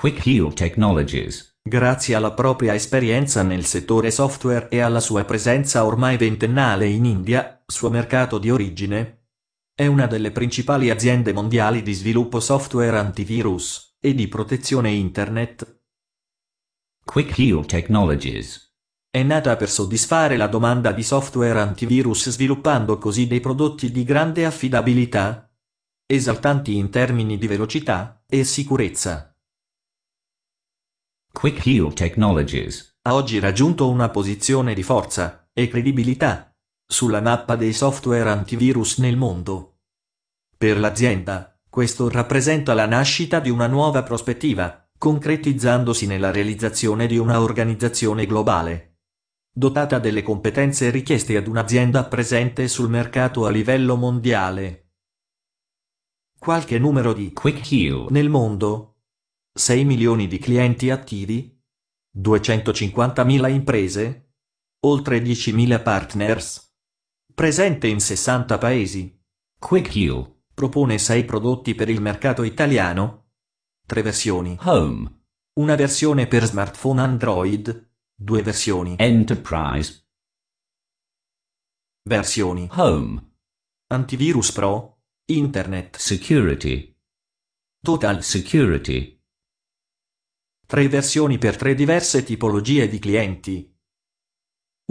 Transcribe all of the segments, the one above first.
Quick Heal Technologies. Grazie alla propria esperienza nel settore software e alla sua presenza ormai ventennale in India, suo mercato di origine, è una delle principali aziende mondiali di sviluppo software antivirus e di protezione internet. Quick Heal Technologies è nata per soddisfare la domanda di software antivirus sviluppando così dei prodotti di grande affidabilità, esaltanti in termini di velocità e sicurezza. Quick Heal Technologies ha oggi raggiunto una posizione di forza e credibilità sulla mappa dei software antivirus nel mondo. Per l'azienda, questo rappresenta la nascita di una nuova prospettiva, concretizzandosi nella realizzazione di una organizzazione globale, dotata delle competenze richieste ad un'azienda presente sul mercato a livello mondiale. Qualche numero di Quick Heal nel mondo 6 milioni di clienti attivi, 250.000 imprese, oltre 10.000 partners, presente in 60 paesi. Quick Heal propone 6 prodotti per il mercato italiano, 3 versioni Home, una versione per smartphone Android, 2 versioni Enterprise, versioni Home, Antivirus Pro, Internet Security, Total Security. Tre versioni per tre diverse tipologie di clienti.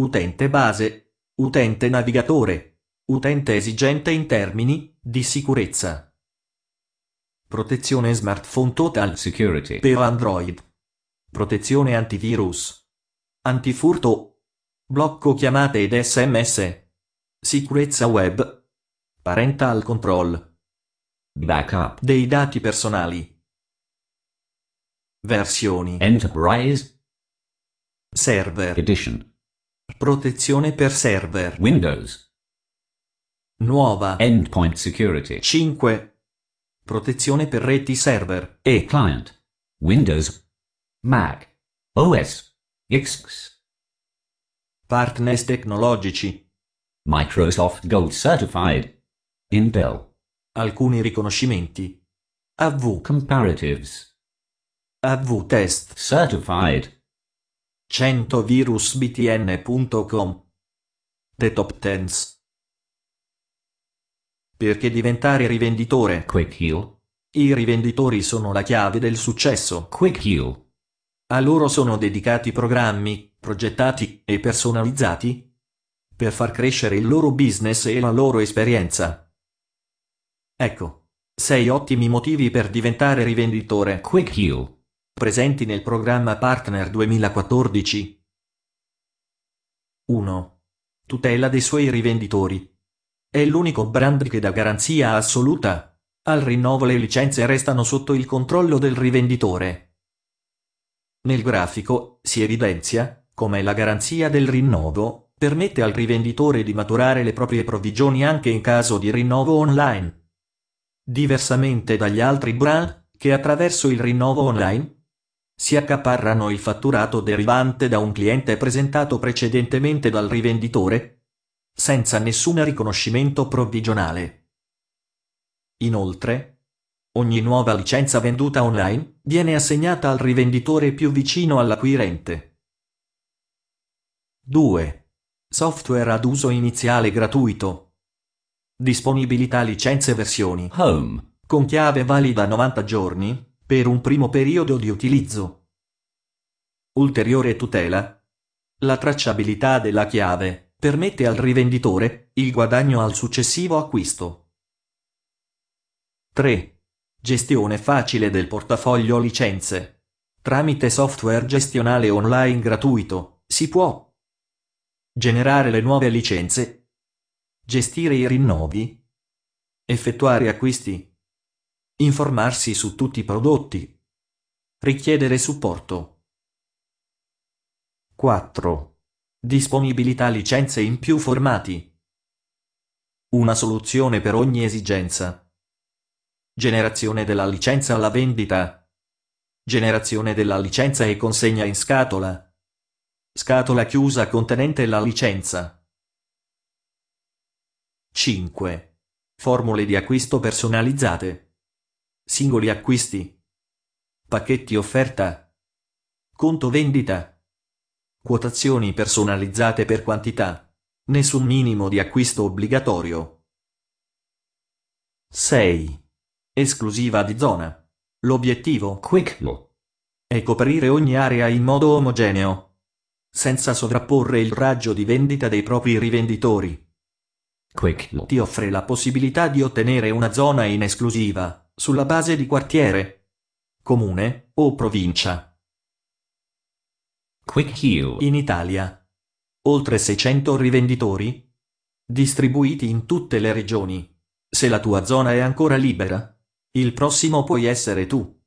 Utente base, utente navigatore, utente esigente in termini di sicurezza. Protezione smartphone total security per Android. Protezione antivirus. Antifurto. Blocco chiamate ed sms. Sicurezza web. Parental control. Backup dei dati personali. Versioni Enterprise Server Edition Protezione per server Windows Nuova Endpoint Security 5 Protezione per reti server e client Windows Mac OS X Partners tecnologici Microsoft Gold Certified Intel Alcuni riconoscimenti AV Comparatives AV test certified 100 virusbtn.com The top 10 Perché diventare rivenditore? Quick Heal. I rivenditori sono la chiave del successo. Quick Heal. A loro sono dedicati programmi, progettati e personalizzati per far crescere il loro business e la loro esperienza. Ecco, 6 ottimi motivi per diventare rivenditore. Quick Heal presenti nel programma Partner 2014. 1. Tutela dei suoi rivenditori. È l'unico brand che dà garanzia assoluta. Al rinnovo le licenze restano sotto il controllo del rivenditore. Nel grafico si evidenzia come la garanzia del rinnovo permette al rivenditore di maturare le proprie provvigioni anche in caso di rinnovo online. Diversamente dagli altri brand, che attraverso il rinnovo online si accaparrano il fatturato derivante da un cliente presentato precedentemente dal rivenditore, senza nessun riconoscimento provvigionale. Inoltre, ogni nuova licenza venduta online viene assegnata al rivenditore più vicino all'acquirente. 2. Software ad uso iniziale gratuito. Disponibilità licenze versioni Home con chiave valida 90 giorni per un primo periodo di utilizzo. Ulteriore tutela. La tracciabilità della chiave permette al rivenditore il guadagno al successivo acquisto. 3. Gestione facile del portafoglio licenze. Tramite software gestionale online gratuito, si può generare le nuove licenze, gestire i rinnovi, effettuare acquisti, informarsi su tutti i prodotti, richiedere supporto. 4. Disponibilità licenze in più formati. Una soluzione per ogni esigenza. Generazione della licenza alla vendita. Generazione della licenza e consegna in scatola. Scatola chiusa contenente la licenza. 5. Formule di acquisto personalizzate. Singoli acquisti. Pacchetti offerta. Conto vendita. Quotazioni personalizzate per quantità. Nessun minimo di acquisto obbligatorio. 6. Esclusiva di zona. L'obiettivo Quick è coprire ogni area in modo omogeneo, senza sovrapporre il raggio di vendita dei propri rivenditori. Quick ti offre la possibilità di ottenere una zona in esclusiva sulla base di quartiere, comune o provincia. Quick Heal in Italia. Oltre 600 rivenditori distribuiti in tutte le regioni. Se la tua zona è ancora libera, il prossimo puoi essere tu.